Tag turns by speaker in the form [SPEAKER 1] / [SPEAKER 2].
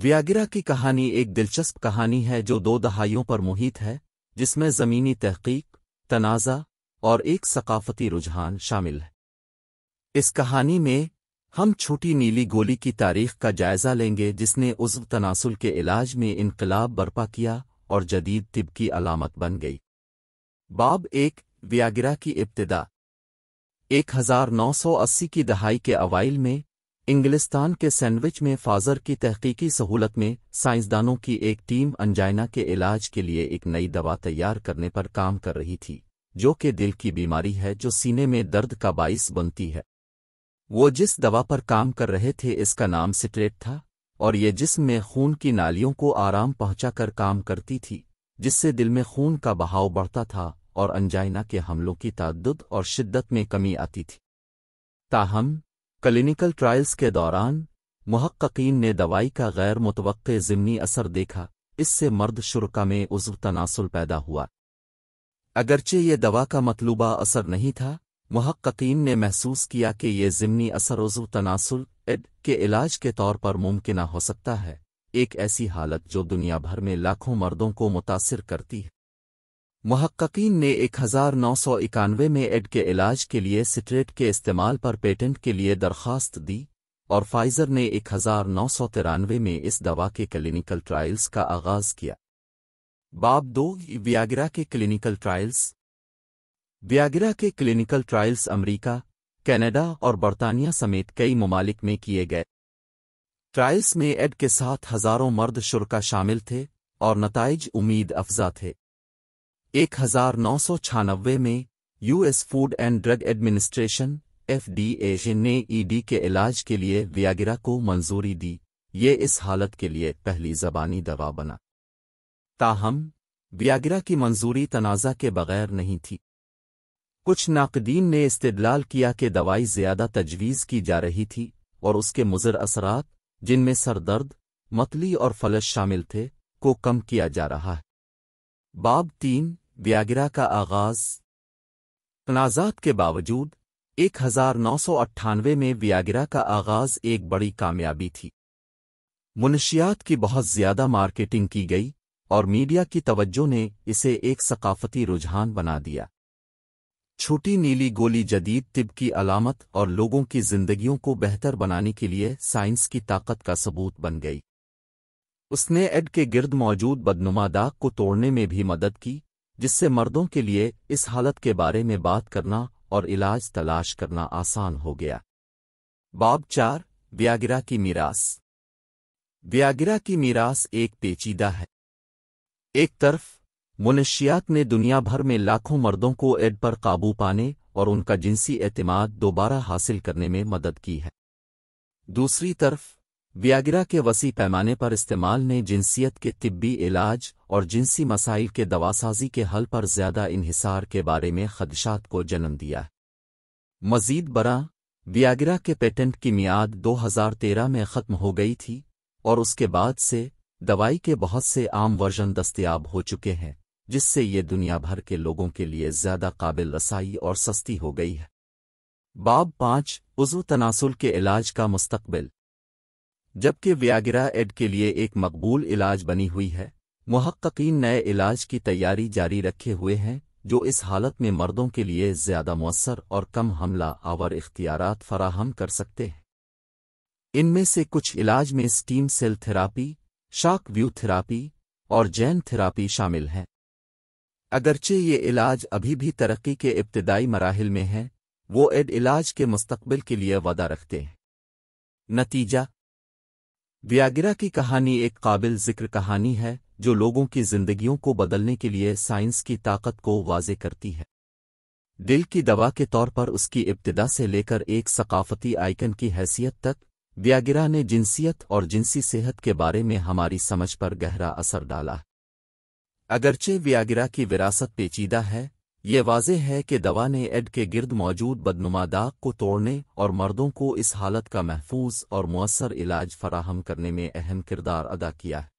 [SPEAKER 1] व्यागिरा की कहानी एक दिलचस्प कहानी है जो दो दहाइयों पर मुहित है जिसमें ज़मीनी तहकीक तनाज़ा और एक सकाफती रुझान शामिल है इस कहानी में हम छोटी नीली गोली की तारीख का जायजा लेंगे जिसने उज्व तनासुल के इलाज में इनकलाब बर्पा किया और जदीद तिब की अलामत बन गई बाब एक व्यागिरा की इब्तदा 1980 की दहाई के अवाइल में इंग्लिस्तान के सैंडविच में फाजर की तहकीकी सहूलत में साइंसदानों की एक टीम अंजाइना के इलाज के लिए एक नई दवा तैयार करने पर काम कर रही थी जो कि दिल की बीमारी है जो सीने में दर्द का बाइस बनती है वो जिस दवा पर काम कर रहे थे इसका नाम सिट्रेट था और ये जिस्म में खून की नालियों को आराम पहुंचाकर काम करती थी जिससे दिल में खून का बहाव बढ़ता था और अंजाइना के हमलों की तादद और शिद्दत में कमी आती थी ताहम क्लिनिकल ट्रायल्स के दौरान महक्कीन ने दवाई का गैर मुतवक ज़िमनी असर देखा इससे मर्द शुरा में उज्व तनासुल पैदा हुआ अगरचे ये दवा का मतलूबा असर नहीं था महक्कीन ने महसूस किया कि ये ज़िमनी असर उज्व तनासुल एड के इलाज के तौर पर मुमकिन हो सकता है एक ऐसी हालत जो दुनिया भर में लाखों मर्दों को मुतासर करती है महक्कीन ने एक हज़ार नौ सौ इक्यानवे में एड के इलाज के लिए सिट्रेट के इस्तेमाल पर पेटेंट के लिए दरख्वास्त दी और फाइजर ने एक हज़ार नौ सौ तिरानवे में इस दवा के क्लिनिकल ट्रायल्स का आगाज़ किया बाब दो व्यागरा के क्लिनिकल ट्रायल्स व्यागरा के क्लिनिकल ट्रायल्स अमरीका, कनाडा और बरतानिया समेत कई ममालिक में किए गए ट्रायल्स में एड के साथ हज़ारों मर्द शुरा शामिल थे और नतज उम्मीद अफजा थे एक हजार नौ सौ छानबे में US food and drug administration F ने ईडी के इलाज के लिए वियागिरा को मंजूरी दी ये इस हालत के लिए पहली जबानी दवा बना ताहम वियागिरा की मंजूरी तनाज़ा के बगैर नहीं थी कुछ नाकदीन ने इस्तलाल किया कि दवाई ज़्यादा तजवीज़ की जा रही थी और उसके मुजर असरात जिनमें सरदर्द मतली और फलश शामिल थे को कम किया जा रहा है बाब तीन व्यागिरा का आगाज तनाजात के बावजूद 1998 में व्यागिरा का आगाज एक बड़ी कामयाबी थी मुनशियात की बहुत ज्यादा मार्केटिंग की गई और मीडिया की तवज्जो ने इसे एक सकाफती रुझान बना दिया छोटी नीली गोली जदीद तिब की अलामत और लोगों की जिंदगियों को बेहतर बनाने के लिए साइंस की ताकत का सबूत बन गई उसने एड के गिर्द मौजूद बदनुमा दाग को तोड़ने में भी मदद की जिससे मर्दों के लिए इस हालत के बारे में बात करना और इलाज तलाश करना आसान हो गया बाब चार व्यागिरा की मीरास व्यागिरा की मीरास एक पेचीदा है एक तरफ मुनशियात ने दुनिया भर में लाखों मर्दों को एड पर काबू पाने और उनका जिनसी एतमाद दोबारा हासिल करने में मदद की है दूसरी तरफ वियागिरा के वसी पैमाने पर इस्तेमाल ने जिनसियत के तिब्बी इलाज और जिन्सी मसाइल के दवासाजी के हल पर ज्यादा इन्हिसार के बारे में खदशात को जन्म दिया मजीद बरा वियागिरा के पेटेंट की मियाद 2013 में ख़त्म हो गई थी और उसके बाद से दवाई के बहुत से आम वर्जन दस्तियाब हो चुके हैं जिससे ये दुनिया भर के लोगों के लिए ज़्यादा काबिल रसाई और सस्ती हो गई है बाब पांच उज़ु तनासुल के इलाज का मुस्तबिल जबकि व्यागिरा एड के लिए एक मकबूल इलाज बनी हुई है महक्कीन नए इलाज की तैयारी जारी रखे हुए हैं जो इस हालत में मर्दों के लिए ज्यादा मौसर और कम हमला आवर इख्तियार फराहम कर सकते हैं इनमें से कुछ इलाज में stem cell therapy shock wave therapy और जैन थेरापी शामिल हैं अगरचे ये इलाज अभी भी तरक्की के इब्तदाई मराहल में हैं वो एड इलाज के मुस्तबिल के लिए वादा रखते हैं नतीजा व्यागिरा की कहानी एक काबिल जिक्र कहानी है जो लोगों की जिंदगियों को बदलने के लिए साइंस की ताकत को वाजे करती है दिल की दवा के तौर पर उसकी इब्तदा से लेकर एक सकाफती आइकन की हैसियत तक व्यागिरा ने जिनसियत और जिनसी सेहत के बारे में हमारी समझ पर गहरा असर डाला अगरचे व्यागिरा की विरासत पेचीदा है ये वाजह है कि दवा ने एड के गिर्द मौजूद बदनुमा दाग को तोड़ने और मर्दों को इस हालत का महफूज और मौसर इलाज फराहम करने में अहम किरदार अदा किया है